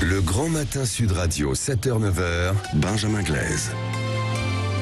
Le grand matin Sud Radio, 7h-9h, Benjamin Glaise.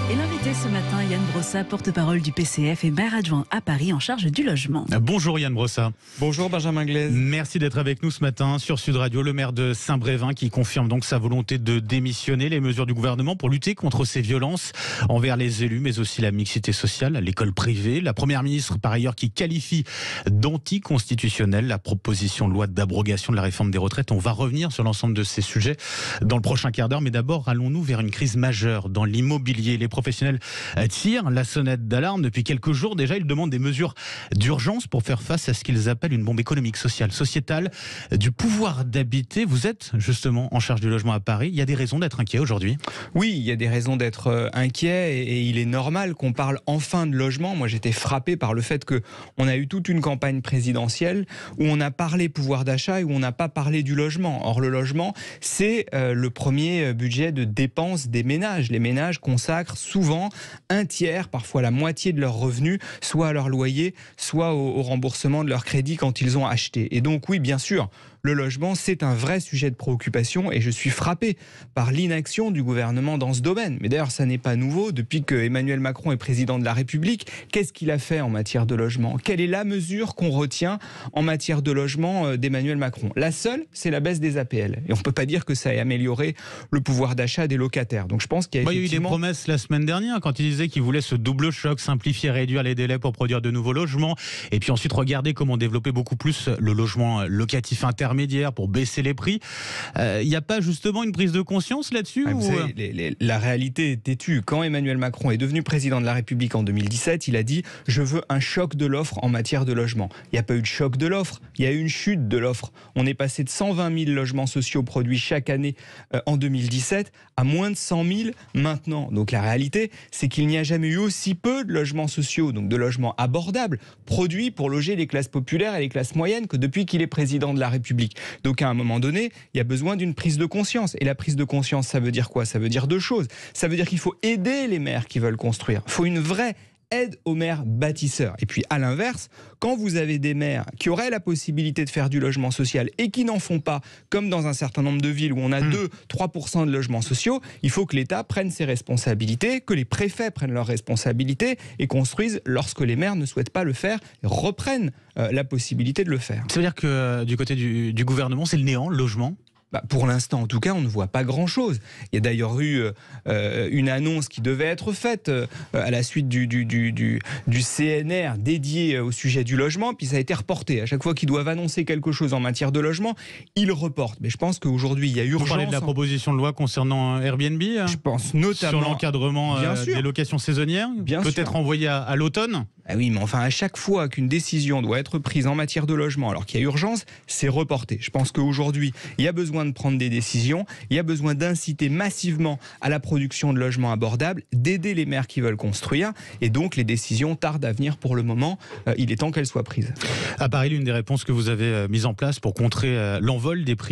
Et l'invité ce matin, Yann Brossa, porte-parole du PCF et maire adjoint à Paris en charge du logement. Ah, bonjour Yann Brossa. Bonjour Benjamin Glaise. Merci d'être avec nous ce matin sur Sud Radio, le maire de Saint-Brévin qui confirme donc sa volonté de démissionner les mesures du gouvernement pour lutter contre ces violences envers les élus, mais aussi la mixité sociale, l'école privée. La première ministre par ailleurs qui qualifie d'anticonstitutionnelle la proposition de loi d'abrogation de la réforme des retraites. On va revenir sur l'ensemble de ces sujets dans le prochain quart d'heure, mais d'abord allons-nous vers une crise majeure dans l'immobilier. Les professionnels euh, tirent la sonnette d'alarme. Depuis quelques jours déjà, ils demandent des mesures d'urgence pour faire face à ce qu'ils appellent une bombe économique, sociale, sociétale, du pouvoir d'habiter. Vous êtes justement en charge du logement à Paris. Il y a des raisons d'être inquiet aujourd'hui Oui, il y a des raisons d'être euh, inquiet et il est normal qu'on parle enfin de logement. Moi, j'étais frappé par le fait que on a eu toute une campagne présidentielle où on a parlé pouvoir d'achat et où on n'a pas parlé du logement. Or, le logement, c'est euh, le premier budget de dépenses des ménages. Les ménages consacrent souvent un tiers, parfois la moitié de leurs revenus, soit à leur loyer, soit au, remboursement de leur crédit quand ils ont acheté. Et donc oui, bien sûr, le logement, c'est un vrai sujet de préoccupation et je suis frappé par l'inaction du gouvernement dans ce domaine. Mais d'ailleurs, ça n'est pas nouveau. Depuis que Emmanuel Macron est président de la République, qu'est-ce qu'il a fait en matière de logement Quelle est la mesure qu'on retient en matière de logement euh, d'Emmanuel Macron La seule, c'est la baisse des APL. Et on ne peut pas dire que ça ait amélioré le pouvoir d'achat des locataires. Donc je pense qu'il y a, il y a eu des promesses la semaine dernière quand il disait qu'il voulait ce double choc, simplifier, réduire les délais pour produire de nouveaux logements. Et puis ensuite, regarder comment développer beaucoup plus le logement locatif interne pour baisser les prix. Il euh, n'y a pas justement une prise de conscience là-dessus ah, euh La réalité est têtue. Quand Emmanuel Macron est devenu président de la République en 2017, il a dit Je veux un choc de l'offre en matière de logement. Il n'y a pas eu de choc de l'offre, il y a eu une chute de l'offre. On est passé de 120 000 logements sociaux produits chaque année euh, en 2017 à moins de 100 000 maintenant. Donc la réalité, c'est qu'il n'y a jamais eu aussi peu de logements sociaux, donc de logements abordables, produits pour loger les classes populaires et les classes moyennes que depuis qu'il est président de la République. Donc à un moment donné, il y a besoin d'une prise de conscience. Et la prise de conscience, ça veut dire quoi Ça veut dire deux choses. Ça veut dire qu'il faut aider les maires qui veulent construire. Il faut une vraie aide aux maires bâtisseurs. Et puis à l'inverse, quand vous avez des maires qui auraient la possibilité de faire du logement social et qui n'en font pas, comme dans un certain nombre de villes où on a 2-3% hmm. de logements sociaux, il faut que l'État prenne ses responsabilités, que les préfets prennent leurs responsabilités et construisent, lorsque les maires ne souhaitent pas le faire, reprennent euh, la possibilité de le faire. Ça veut dire que euh, du côté du, du gouvernement, c'est le néant, le logement bah, pour l'instant, en tout cas, on ne voit pas grand-chose. Il y a d'ailleurs eu euh, euh, une annonce qui devait être faite euh, à la suite du, du, CNR dédié au sujet du logement, puis ça a été reporté. À chaque fois qu'ils doivent annoncer quelque chose en matière de logement, ils reportent. Mais je pense qu'aujourd'hui, il y a urgence. Vous parlez de la hein. proposition de loi concernant Airbnb hein, Je pense notamment. Sur l'encadrement des locations saisonnières Peut-être envoyé à, l'automne ah oui, mais enfin, à chaque fois qu'une décision doit être prise en matière de logement, alors qu'il y a urgence, c'est reporté. Je pense qu'aujourd'hui, il y a besoin de prendre des décisions, il y a besoin d'inciter massivement à la production de logements abordables, d'aider les maires qui veulent construire, et donc les décisions tardent à venir pour le moment, euh, il est temps qu'elles soient prises. À Paris, l'une des réponses que vous avez euh, mise en place pour contrer euh, l'envol des prix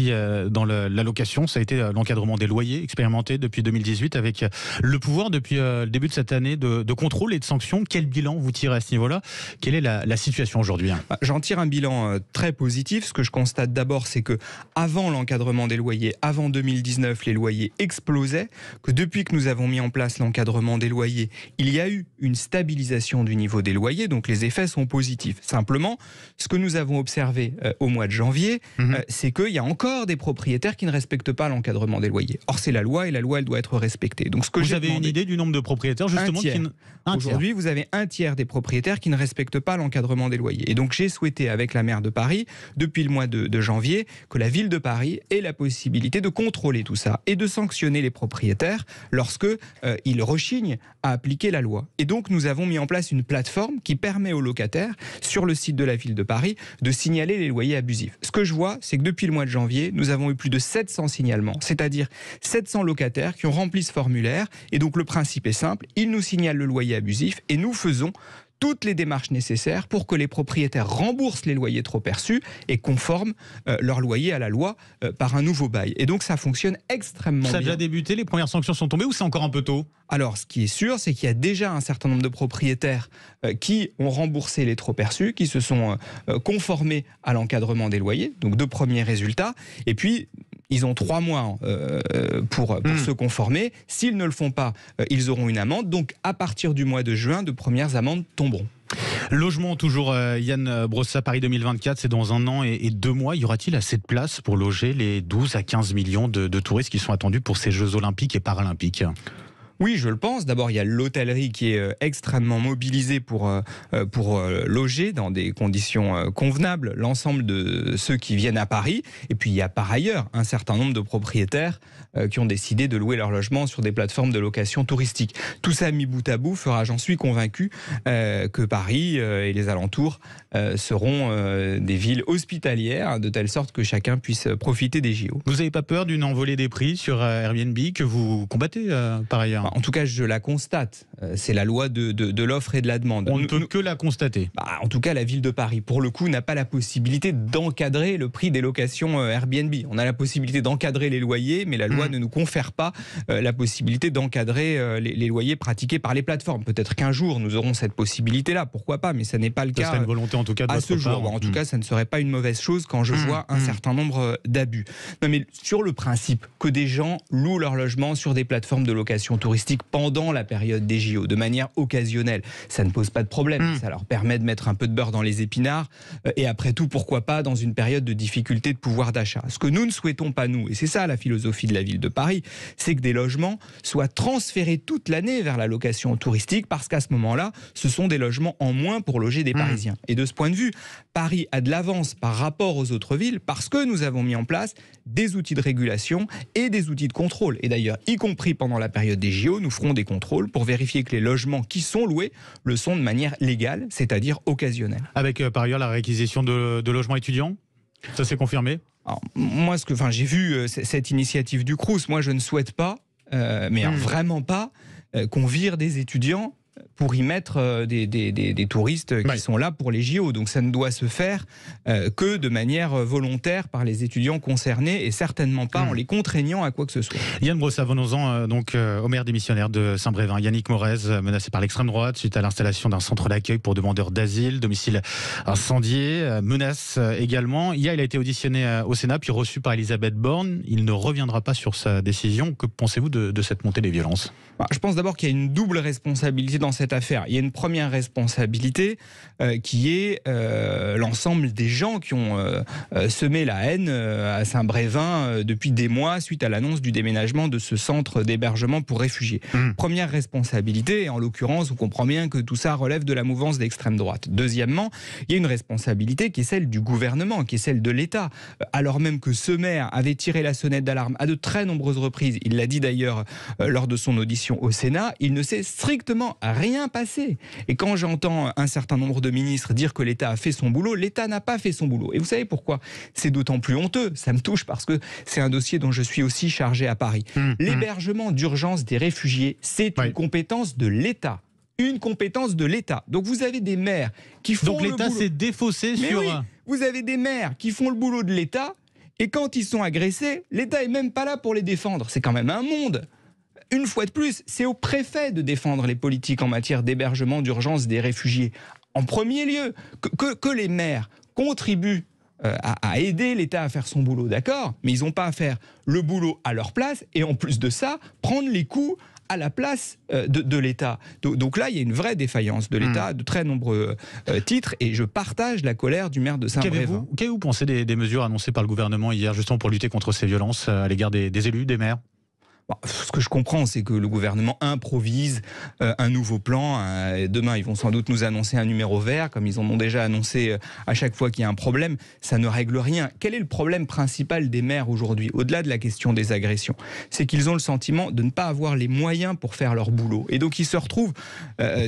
dans la location, ça a été l'encadrement des loyers expérimenté depuis 2018 avec le pouvoir depuis le début de cette année de, contrôle et de sanctions Quel bilan vous tirez à ce niveau-là Quelle est la situation aujourd'hui hein bah, J'en tire un bilan très positif. Ce que je constate d'abord, c'est que avant l'encadrement des loyers avant 2019, les loyers explosaient, que depuis que nous avons mis en place l'encadrement des loyers, il y a eu une stabilisation du niveau des loyers, donc les effets sont positifs. Simplement, ce que nous avons observé euh, au mois de janvier, c'est mhm. euh, que c'est qu'il y a encore des propriétaires qui ne respectent pas l'encadrement des loyers. Or, c'est la loi et la loi, elle doit être respectée. Donc, ce que vous avez une idée du nombre de propriétaires justement ne... Aujourd'hui, vous avez un tiers des propriétaires qui ne respectent pas l'encadrement des loyers. Et donc, j'ai souhaité avec la maire de Paris, depuis le mois de, de janvier, que la ville de Paris ait la possibilité de contrôler tout ça et de sanctionner les propriétaires lorsque euh, ils rechignent à appliquer la loi. Et donc nous avons mis en place une plateforme qui permet aux locataires sur le site de la ville de Paris de signaler les loyers abusifs. Ce que je vois, c'est que depuis le mois de janvier, nous avons eu plus de 700 signalements, c'est-à-dire 700 locataires qui ont rempli ce formulaire et donc le principe est simple, ils nous signalent le loyer abusif et nous faisons toutes les démarches nécessaires pour que les propriétaires remboursent les loyers trop perçus et conforment euh, leur loyer à la loi euh, par un nouveau bail. Et donc ça fonctionne extrêmement bien. Ça a déjà débuté, les premières sanctions sont tombées ou c'est encore un peu tôt Alors ce qui est sûr, c'est qu'il y a déjà un certain nombre de propriétaires euh, qui ont remboursé les trop perçus, qui se sont conformés à l'encadrement des loyers, donc deux premiers résultats. Et puis ils ont trois mois euh, pour, hmm. se conformer. S'ils ne le font pas, euh, ils auront une amende. Donc, à partir du mois de juin, de premières amendes tomberont. Logement, toujours euh, Yann Brossa, Paris 2024, c'est dans un an et, deux mois. Y aura-t-il assez de place pour loger les 12 à 15 millions de touristes qui sont attendus pour ces Jeux olympiques et paralympiques oui, je le pense. D'abord, il y a l'hôtellerie qui est euh, extrêmement mobilisée pour, euh, euh, pour loger dans des conditions convenables l'ensemble de ceux qui viennent à Paris. Et puis, il y a par ailleurs un certain nombre de propriétaires qui ont décidé de louer leur logement sur des plateformes de location touristique. Tout ça mis bout à bout fera, j'en suis convaincu, que Paris et les alentours seront des villes hospitalières, de telle sorte que chacun puisse profiter des JO. Vous n'avez pas peur d'une envolée des prix sur Airbnb que vous combattez par ailleurs en tout cas, je la constate. Euh, c'est la loi de, l'offre et de la demande. On ne peut que la constater. Bah, en tout cas, la ville de Paris, pour le coup, n'a pas la possibilité d'encadrer le prix des locations euh, Airbnb. On a la possibilité d'encadrer les loyers, mais la loi mm. ne nous confère pas euh, la possibilité d'encadrer les, loyers pratiqués par les plateformes. Peut-être qu'un jour, nous aurons cette possibilité-là. Pourquoi pas Mais ça n'est pas le ça cas. une volonté, en tout cas, de à ce jour. en tout mm. cas, ça ne serait pas une mauvaise chose quand je mm. vois un certain nombre d'abus. mais sur le principe que des gens louent leur logement sur des plateformes de location touristique, pendant la période des JO, de manière occasionnelle. Ça ne pose pas de problème. Hmm. Ça leur permet de mettre un peu de beurre dans les épinards. Euh, et après tout, pourquoi pas dans une période de difficulté de pouvoir d'achat Ce que nous ne souhaitons pas, nous, et c'est ça la philosophie de la ville de Paris, c'est que des logements soient transférés toute l'année vers la location touristique parce qu'à ce moment-là, ce sont des logements en moins pour loger des hmm. Parisiens. Et de ce point de vue, Paris a de l'avance par rapport aux autres villes parce que nous avons mis en place des outils de régulation et des outils de contrôle. Et d'ailleurs, y compris pendant la période des JO, nous ferons des contrôles pour vérifier que les logements qui sont loués le sont de manière légale, c'est-à-dire occasionnelle. Avec euh, par ailleurs la réquisition de, logements étudiants Ça s'est confirmé Moi, ce que, enfin, j'ai vu euh, cette initiative du Crous. Moi, je ne souhaite pas, euh, mais hmm. vraiment pas, qu'on vire des étudiants pour y mettre euh, des, des, des, touristes qui sont là pour les JO. Donc ça ne doit se faire euh, que de manière euh, volontaire par les étudiants concernés et certainement pas hmm. en les contraignant à quoi que ce soit. Yann Brossa, venons-en donc au maire démissionnaire de Saint-Brévin, Yannick Moraes, menacé par l'extrême droite suite à l'installation d'un centre d'accueil pour demandeurs d'asile, domicile incendié, menace également. il a été auditionné au Sénat puis reçu par Elisabeth Borne. Il ne reviendra pas sur sa décision. Que pensez-vous de, cette montée des violences bah, Je pense d'abord qu'il y a une double responsabilité dans cette affaire, il y a une première responsabilité euh, qui est euh, l'ensemble des gens qui ont euh, semé la haine à Saint-Brévin depuis des mois suite à l'annonce du déménagement de ce centre d'hébergement pour réfugiés. Mmh. Première responsabilité, en l'occurrence, on comprend bien que tout ça relève de la mouvance d'extrême droite. Deuxièmement, il y a une responsabilité qui est celle du gouvernement, qui est celle de l'État, alors même que ce maire avait tiré la sonnette d'alarme à de très nombreuses reprises. Il l'a dit d'ailleurs lors de son audition au Sénat, il ne sait strictement à rien passé. Et quand j'entends un certain nombre de ministres dire que l'État a fait son boulot, l'État n'a pas fait son boulot. Et vous savez pourquoi C'est d'autant plus honteux. Ça me touche parce que c'est un dossier dont je suis aussi chargé à Paris. Mmh, mmh. L'hébergement d'urgence des réfugiés, c'est une compétence de l'État une compétence de l'État. Donc vous avez des maires qui font Donc l'État s'est défaussé sur. vous avez des maires qui font le boulot de l'État et quand ils sont agressés, l'État est même pas là pour les défendre. C'est quand même un monde une fois de plus, c'est au préfet de défendre les politiques en matière d'hébergement d'urgence des réfugiés. En premier lieu, que, les maires contribuent euh, à, aider l'État à faire son boulot, d'accord, mais ils n'ont pas à faire le boulot à leur place et en plus de ça, prendre les coups à la place euh, de, l'État. Donc, là, il y a une vraie défaillance de l'État hmm. de très nombreux euh, titres et je partage la colère du maire de Saint-Brévin. Qu'avez-vous pensé des, mesures annoncées par le gouvernement hier justement pour lutter contre ces violences à l'égard des élus, des maires bah, ce que je comprends, c'est que le gouvernement improvise euh, un nouveau plan. Euh, demain, ils vont sans doute nous annoncer un numéro vert, comme ils en ont déjà annoncé euh, à chaque fois qu'il y a un problème. Ça ne règle rien. Quel est le problème principal des maires aujourd'hui, au-delà de la question des agressions C'est qu'ils ont le sentiment de ne pas avoir les moyens pour faire leur boulot. Et donc, ils se retrouvent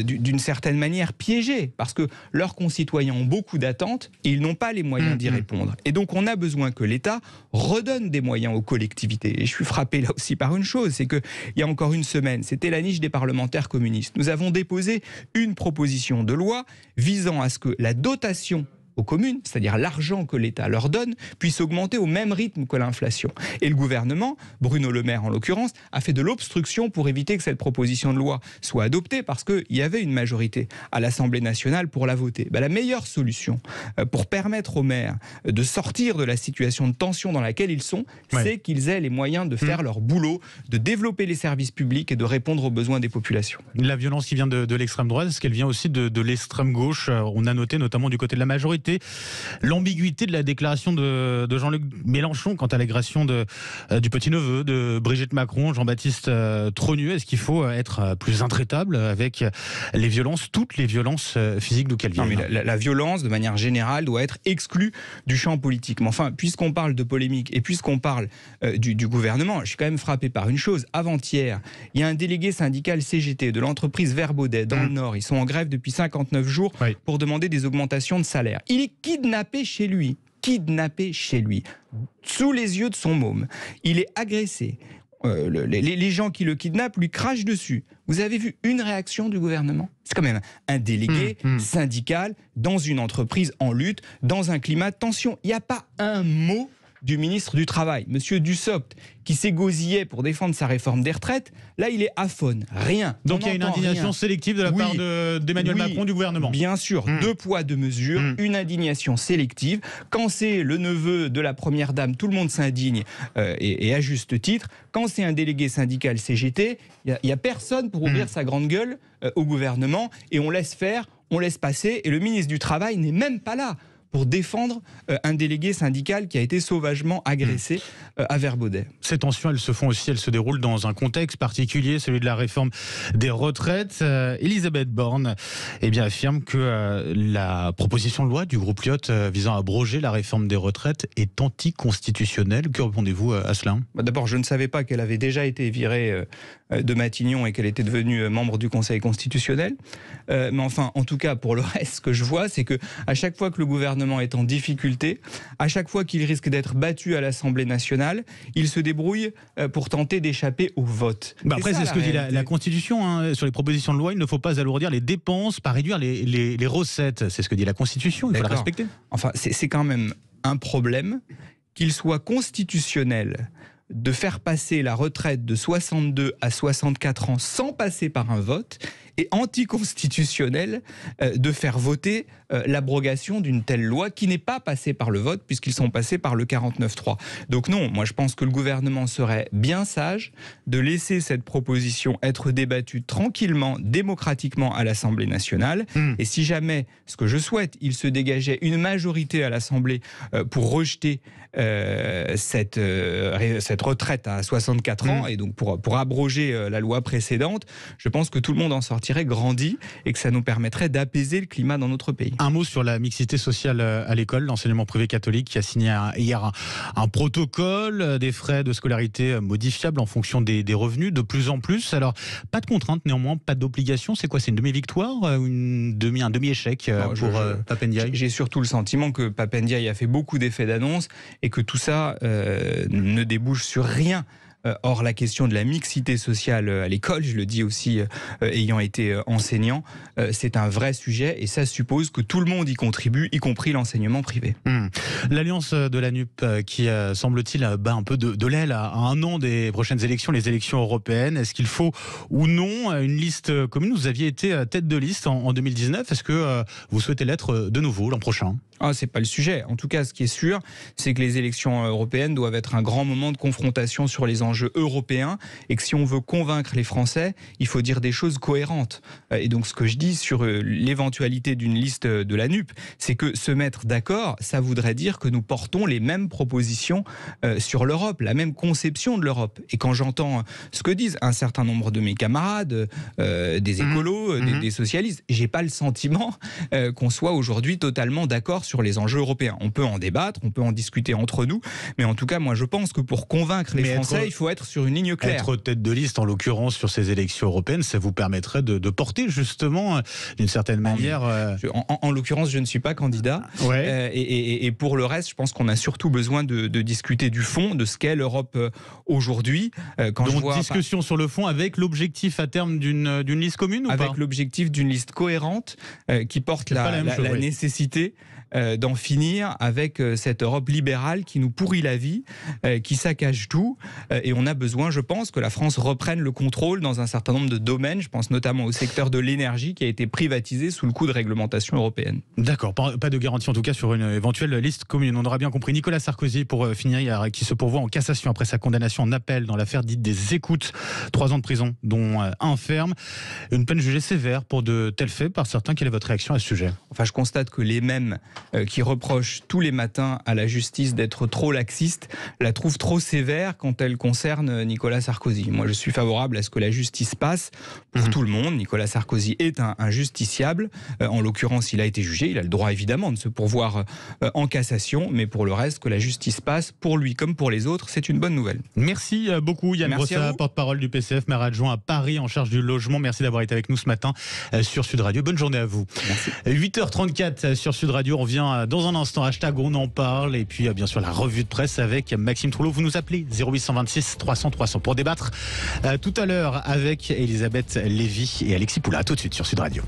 d'une certaine manière piégés, parce que leurs concitoyens ont beaucoup d'attentes et ils n'ont pas les moyens mmh, d'y mmh. répondre. Et donc, on a besoin que l'État redonne des moyens aux collectivités. Et je suis frappé là aussi par une chose, c'est qu'il y a encore une semaine, c'était la niche des parlementaires communistes. Nous avons déposé une proposition de loi visant à ce que la dotation aux communes, c'est-à-dire l'argent que l'État leur donne, puisse augmenter au même rythme que l'inflation. Et le gouvernement, Bruno Le Maire en l'occurrence, a fait de l'obstruction pour éviter que cette proposition de loi soit adoptée parce qu'il y avait une majorité à l'Assemblée nationale pour la voter. Ben, la meilleure solution euh, pour permettre aux maires de sortir de la situation de tension dans laquelle ils sont, c'est qu'ils aient les moyens de hmm. faire leur boulot, de développer les services publics et de répondre aux besoins des populations. La violence qui vient de, l'extrême droite, est-ce qu'elle vient aussi de l'extrême gauche euh, On a noté notamment du côté de la majorité l'ambiguïté de la déclaration de, Jean-Luc Mélenchon quant à l'agression de, euh, du petit-neveu de Brigitte Macron, Jean-Baptiste euh, Trogneux Est-ce qu'il faut euh, être plus intraitable avec les violences, toutes les violences physiques d'où qu'elles viennent la, violence, de manière générale, doit être exclue du champ politique. Mais enfin, puisqu'on parle de polémique et puisqu'on parle du, gouvernement, je suis quand même frappé par une chose. Avant-hier, il y a un délégué syndical CGT de l'entreprise Verbaudet dans mmh. le Nord. Ils sont en grève depuis 59 jours pour demander des augmentations de salaire. Il est kidnappé chez lui, kidnappé chez lui, sous les yeux de son môme. Il est agressé. Euh, les, gens qui le kidnappent lui crachent dessus. Vous avez vu une réaction du gouvernement C'est quand même un délégué mmh, mmh. syndical dans une entreprise en lutte, dans un climat de tension. Il n'y a pas un mot du ministre du Travail, M. Dussopt, qui s'égosillait pour défendre sa réforme des retraites, là il est aphone, rien. Donc il y a une indignation sélective de la part d'Emmanuel de, Macron, du gouvernement. Bien sûr, hmm. deux poids, deux mesures, hmm. une indignation sélective. Quand c'est le neveu de la Première Dame, tout le monde s'indigne, euh, et, à juste titre. Quand c'est un délégué syndical CGT, il n'y a, personne pour ouvrir hmm. sa grande gueule euh, au gouvernement, et on laisse faire, on laisse passer, et le ministre du Travail n'est même pas là pour défendre euh, un délégué syndical qui a été sauvagement agressé hmm. euh, à Verbaudet. Ces tensions, elles se font aussi, elles se déroulent dans un contexte particulier, celui de la réforme des retraites. Euh, Elisabeth Borne eh bien, affirme que la proposition de loi du groupe Lyotte visant à abroger la réforme des retraites est anticonstitutionnelle. Que répondez-vous à cela bah, D'abord, je ne savais pas qu'elle avait déjà été virée euh, de Matignon et qu'elle était devenue euh, membre du Conseil constitutionnel. Euh, mais enfin, en tout cas, pour le reste, ce que je vois, c'est que à chaque fois que le gouvernement est en difficulté, à chaque fois qu'il risque d'être battu à l'Assemblée nationale, il se débrouille pour tenter d'échapper au vote. Bah, après, c'est ce que dit la, Constitution hein, sur les propositions de loi. Il ne faut pas alourdir les dépenses, pas réduire les, les recettes. C'est ce que dit la Constitution. Il faut la respecter. Enfin, c'est quand même un problème qu'il soit constitutionnel de faire passer la retraite de 62 à 64 ans sans passer par un vote et anticonstitutionnel euh, de faire voter euh, l'abrogation d'une telle loi qui n'est pas passée par le vote puisqu'ils sont passés par le 49.3. Donc non, moi je pense que le gouvernement serait bien sage de laisser cette proposition être débattue tranquillement, démocratiquement à l'Assemblée nationale. Hmm. Et si jamais, ce que je souhaite, il se dégageait une majorité à l'Assemblée euh, pour rejeter cette, cette retraite à 64 hmm. ans et donc pour, pour abroger la loi précédente, je pense que tout le monde en sortirait grandit grandi et que ça nous permettrait d'apaiser le climat dans notre pays. Un mot sur la mixité sociale euh, à l'école, l'enseignement privé catholique qui a signé hier un, protocole euh, des frais de scolarité euh, modifiables en fonction des, revenus, de plus en plus. Alors, pas de contrainte néanmoins, pas d'obligation. C'est quoi C'est une demi-victoire ou demi, un demi-échec pour Papendiaï J'ai surtout le sentiment que Papendiaï a fait beaucoup d'effets d'annonce et que tout ça ne débouche sur rien. Euh, Or, la question de la mixité sociale euh, à l'école, je le dis aussi euh, ayant été enseignant, c'est un vrai sujet et ça suppose que tout le monde y contribue, y compris l'enseignement privé. Mm. L'alliance de la NUP euh, qui euh, semble-t-il euh, bat un peu de, l'aile à, un an des prochaines élections, les élections européennes. Est-ce qu'il faut ou non une liste commune Vous aviez été tête de liste en, 2019. Est-ce que vous souhaitez l'être de nouveau l'an prochain ah, c'est pas le sujet. En tout cas, ce qui est sûr, c'est que les élections européennes doivent être un grand moment de confrontation sur les enjeux européens et que si on veut convaincre les Français, il faut dire des choses cohérentes. Et donc, ce que je dis sur l'éventualité d'une liste de la NUP, c'est que se mettre d'accord, ça vous voudrait dire que nous portons les mêmes propositions euh, sur l'Europe, la même conception de l'Europe. Et quand j'entends ce que disent un certain nombre de mes camarades, euh, des mhm. écolos, euh, mhm. des, socialistes, j'ai pas le sentiment qu'on soit aujourd'hui totalement d'accord sur les enjeux européens. On peut en débattre, on peut en discuter entre nous, mais en tout cas, moi, je pense que pour convaincre les Français, il faut être sur une ligne claire. Être tête de liste, en l'occurrence, sur ces élections européennes, ça vous permettrait de, porter justement, d'une certaine ah manière. En, l'occurrence, je ne suis pas candidat. et et pour le reste, je pense qu'on a surtout besoin de, discuter du fond, de ce qu'est l'Europe euh, aujourd'hui. Euh, quand Donc, discussion sur le fond avec l'objectif à terme d'une euh, liste commune ou Avec l'objectif d'une liste cohérente qui porte la, nécessité euh, d'en finir avec euh, cette Europe libérale qui nous pourrit la vie, euh, qui saccage tout. et on a besoin, je pense, que la France reprenne le contrôle dans un certain nombre de domaines. Je pense notamment au secteur de l'énergie qui a été privatisé sous le coup de réglementation européenne. D'accord, pas de garantie en tout cas sur une éventuelle liste commune. On aura bien compris. Nicolas Sarkozy, pour finir, qui se pourvoit en cassation après sa condamnation en appel dans l'affaire dite des écoutes. Trois ans de prison, dont un ferme. Une peine jugée sévère pour de tels faits par certains. Quelle est votre réaction à ce sujet Enfin, je constate que les mêmes euh, qui reproche tous les matins à la justice d'être trop laxiste, la trouve trop sévère quand elle concerne Nicolas Sarkozy. Moi, je suis favorable à ce que la justice passe pour mhm. tout le monde. Nicolas Sarkozy est un, justiciable. Euh, en l'occurrence, il a été jugé. Il a le droit, évidemment, de se pourvoir euh, en cassation. Mais pour le reste, que la justice passe pour lui comme pour les autres, c'est une bonne nouvelle. Merci beaucoup, Yann Merci porte-parole du PCF, maire adjoint à Paris en charge du logement. Merci d'avoir été avec nous ce matin sur Sud Radio. Bonne journée à vous. 8h34 sur Sud Radio revient euh, dans un instant. Hashtag on en parle. Et puis, euh, bien sûr, la revue de presse avec Maxime Troulot. Vous nous appelez 0826 300 300 pour débattre euh, tout à l'heure avec Elisabeth Lévy et Alexis Poula. Tout de suite sur Sud Radio.